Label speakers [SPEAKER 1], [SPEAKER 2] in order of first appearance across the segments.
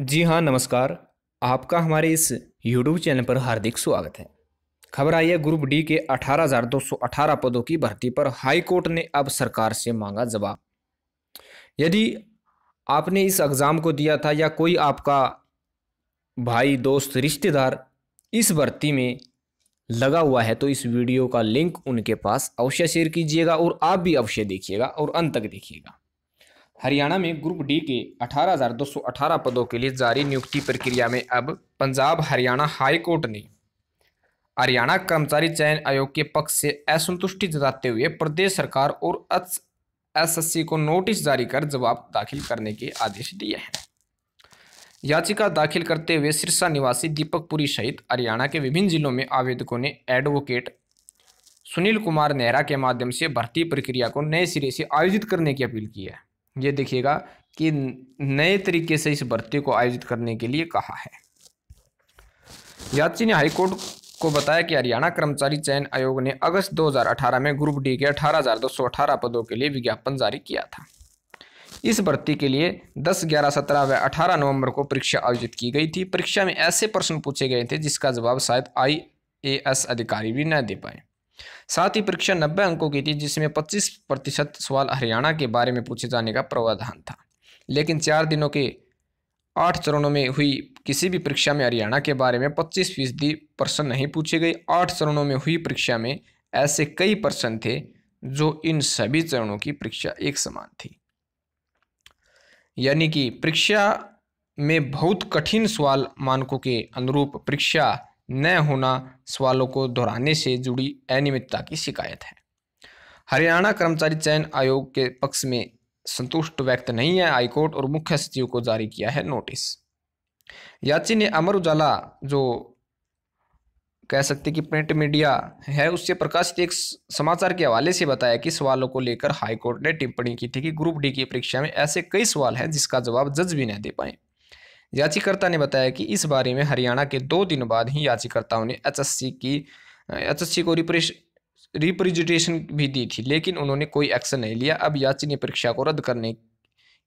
[SPEAKER 1] जी हाँ नमस्कार आपका हमारे इस यूट्यूब चैनल पर हार्दिक स्वागत है खबर आई है ग्रुप डी के 18,218 पदों की भर्ती पर हाई कोर्ट ने अब सरकार से मांगा जवाब यदि आपने इस एग्ज़ाम को दिया था या कोई आपका भाई दोस्त रिश्तेदार इस भर्ती में लगा हुआ है तो इस वीडियो का लिंक उनके पास अवश्य शेयर कीजिएगा और आप भी अवश्य देखिएगा और अंत तक देखिएगा हरियाणा में ग्रुप डी के 18,218 पदों के लिए जारी नियुक्ति प्रक्रिया में अब पंजाब हरियाणा हाईकोर्ट ने हरियाणा कर्मचारी चयन आयोग के पक्ष से असंतुष्टि जताते हुए प्रदेश सरकार और एसएससी को नोटिस जारी कर जवाब दाखिल करने के आदेश दिए हैं याचिका दाखिल करते हुए सिरसा निवासी दीपक पुरी सहित हरियाणा के विभिन्न जिलों में आवेदकों ने एडवोकेट सुनील कुमार नेहरा के माध्यम से भर्ती प्रक्रिया को नए सिरे से आयोजित करने की अपील की है ये देखिएगा कि नए तरीके से इस भर्ती को आयोजित करने के लिए कहा है याची ने हाईकोर्ट को बताया कि हरियाणा कर्मचारी चयन आयोग ने अगस्त 2018 में ग्रुप डी के 18,218 पदों के लिए विज्ञापन जारी किया था इस भर्ती के लिए 10, 11, 17 व 18 नवंबर को परीक्षा आयोजित की गई थी परीक्षा में ऐसे प्रश्न पूछे गए थे जिसका जवाब शायद आई अधिकारी भी न दे पाए साथ ही परीक्षा नब्बे अंकों की थी जिसमें पच्चीस प्रतिशत सवाल हरियाणा के बारे में पूछे जाने का प्रावधान था लेकिन चार दिनों के आठ चरणों में हुई किसी भी परीक्षा में हरियाणा के बारे में पच्चीस फीसदी प्रश्न नहीं पूछे गए आठ चरणों में हुई परीक्षा में ऐसे कई प्रश्न थे जो इन सभी चरणों की परीक्षा एक समान थी यानी कि परीक्षा में बहुत कठिन सवाल मानकों के अनुरूप परीक्षा न होना सवालों को दोहराने से जुड़ी अनियमितता की शिकायत है हरियाणा कर्मचारी चयन आयोग के पक्ष में संतुष्ट व्यक्त नहीं है हाईकोर्ट और मुख्य सचिव को जारी किया है नोटिस याची ने अमर उजाला जो कह सकते कि प्रिंट मीडिया है उससे प्रकाशित एक समाचार के हवाले से बताया कि सवालों को लेकर हाईकोर्ट ने टिप्पणी की थी कि ग्रुप डी की परीक्षा में ऐसे कई सवाल हैं जिसका जवाब जज भी नहीं दे पाए याचिकर्ता ने बताया कि इस बारे में हरियाणा के दो दिन बाद ही याचिकर्ताओं ने एचएससी की एचएससी को रिप्रेश रिप्रेजेंटेशन भी दी थी लेकिन उन्होंने कोई एक्शन नहीं लिया अब याची ने परीक्षा को रद्द करने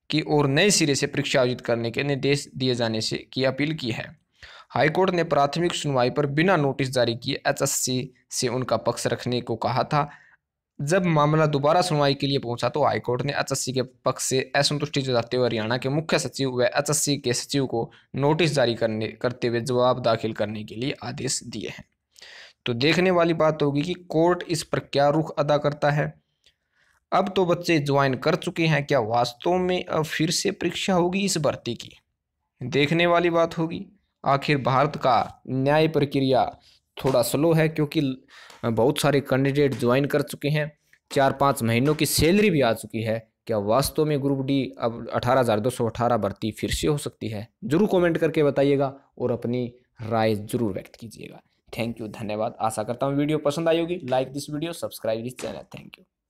[SPEAKER 1] की और नए सिरे से परीक्षा आयोजित करने के निर्देश दिए जाने से की अपील की है हाईकोर्ट ने प्राथमिक सुनवाई पर बिना नोटिस जारी किए एचएससी से उनका पक्ष रखने को कहा था जब मामला दोबारा सुनवाई के लिए पहुंचा तो हाईकोर्ट ने एच के पक्ष से असंतुष्टि जताते हुए हरियाणा के मुख्य सचिव व एच के सचिव को नोटिस जारी करने करते हुए जवाब दाखिल करने के लिए आदेश दिए हैं तो देखने वाली बात होगी कि कोर्ट इस पर क्या रुख अदा करता है अब तो बच्चे ज्वाइन कर चुके हैं क्या वास्तव में अब फिर से परीक्षा होगी इस भर्ती की देखने वाली बात होगी आखिर भारत का न्याय प्रक्रिया थोड़ा स्लो है क्योंकि बहुत सारे कैंडिडेट ज्वाइन कर चुके हैं चार पाँच महीनों की सैलरी भी आ चुकी है क्या वास्तव में ग्रुप डी अब अठारह हज़ार दो सौ अठारह भर्ती फिर से हो सकती है जरूर कमेंट करके बताइएगा और अपनी राय जरूर व्यक्त कीजिएगा थैंक यू धन्यवाद आशा करता हूँ वीडियो पसंद आई होगी like this video subscribe this channel thank you